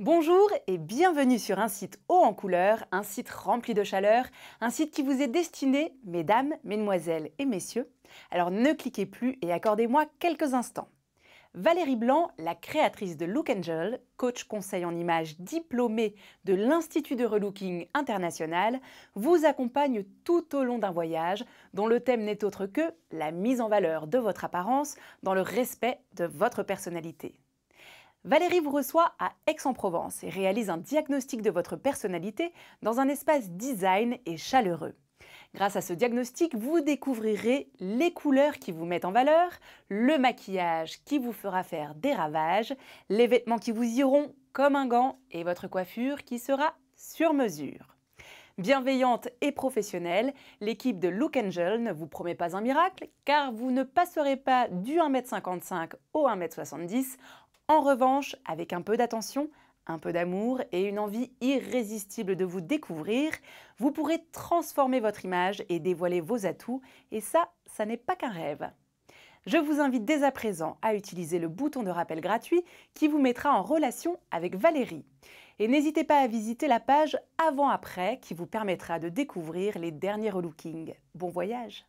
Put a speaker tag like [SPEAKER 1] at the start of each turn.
[SPEAKER 1] Bonjour et bienvenue sur un site haut en couleur, un site rempli de chaleur, un site qui vous est destiné, mesdames, mesdemoiselles et messieurs. Alors ne cliquez plus et accordez-moi quelques instants. Valérie Blanc, la créatrice de Look Angel, coach conseil en images diplômée de l'Institut de Relooking International, vous accompagne tout au long d'un voyage dont le thème n'est autre que la mise en valeur de votre apparence dans le respect de votre personnalité. Valérie vous reçoit à Aix-en-Provence et réalise un diagnostic de votre personnalité dans un espace design et chaleureux. Grâce à ce diagnostic, vous découvrirez les couleurs qui vous mettent en valeur, le maquillage qui vous fera faire des ravages, les vêtements qui vous iront comme un gant et votre coiffure qui sera sur mesure. Bienveillante et professionnelle, l'équipe de Look Angel ne vous promet pas un miracle car vous ne passerez pas du 1m55 au 1m70. En revanche, avec un peu d'attention, un peu d'amour et une envie irrésistible de vous découvrir, vous pourrez transformer votre image et dévoiler vos atouts. Et ça, ça n'est pas qu'un rêve. Je vous invite dès à présent à utiliser le bouton de rappel gratuit qui vous mettra en relation avec Valérie. Et n'hésitez pas à visiter la page avant-après qui vous permettra de découvrir les derniers relookings. Bon voyage